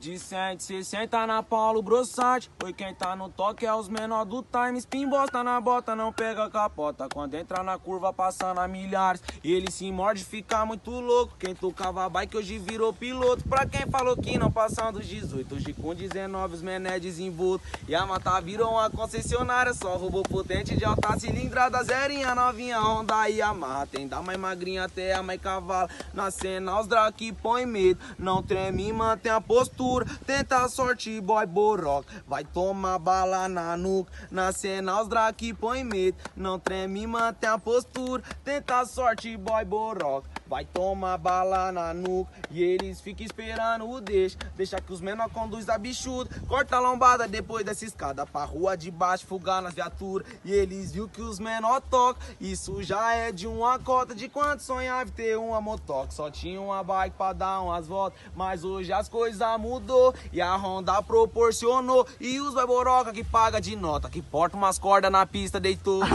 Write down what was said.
De 160 na Paulo Brossante Oi, quem tá no toque é os menor do time Spin bosta na bota, não pega capota Quando entra na curva, passando a milhares Ele se morde, fica muito louco Quem tocava bike hoje virou piloto Pra quem falou que não passando dos 18 Hoje com 19 os mené desenvolto E a mata virou uma concessionária Só roubou potente de alta cilindrada Zerinha, novinha, Honda e Amarra Tem da mais magrinha até a mais cavalo Na cena os drag que põe medo Não treme, mantém a postura dura, tenta a sorte, boy boroc. Vai tomar bala na nuca, na cena os drag põe medo. Não treme, mantém a postura, tenta a sorte, boy boroc. Vai tomar bala na nuca e eles ficam esperando o deixa. Deixa que os menor conduz a bichuda. Corta a lombada depois dessa escada pra rua de baixo, fugar nas viaturas. E eles viu que os menor toca. Isso já é de uma cota de quanto sonhava ter uma motoca. Só tinha uma bike pra dar umas voltas. Mas hoje as coisas mudou e a Honda proporcionou. E os vai boroca que paga de nota, que porta umas cordas na pista, deitou.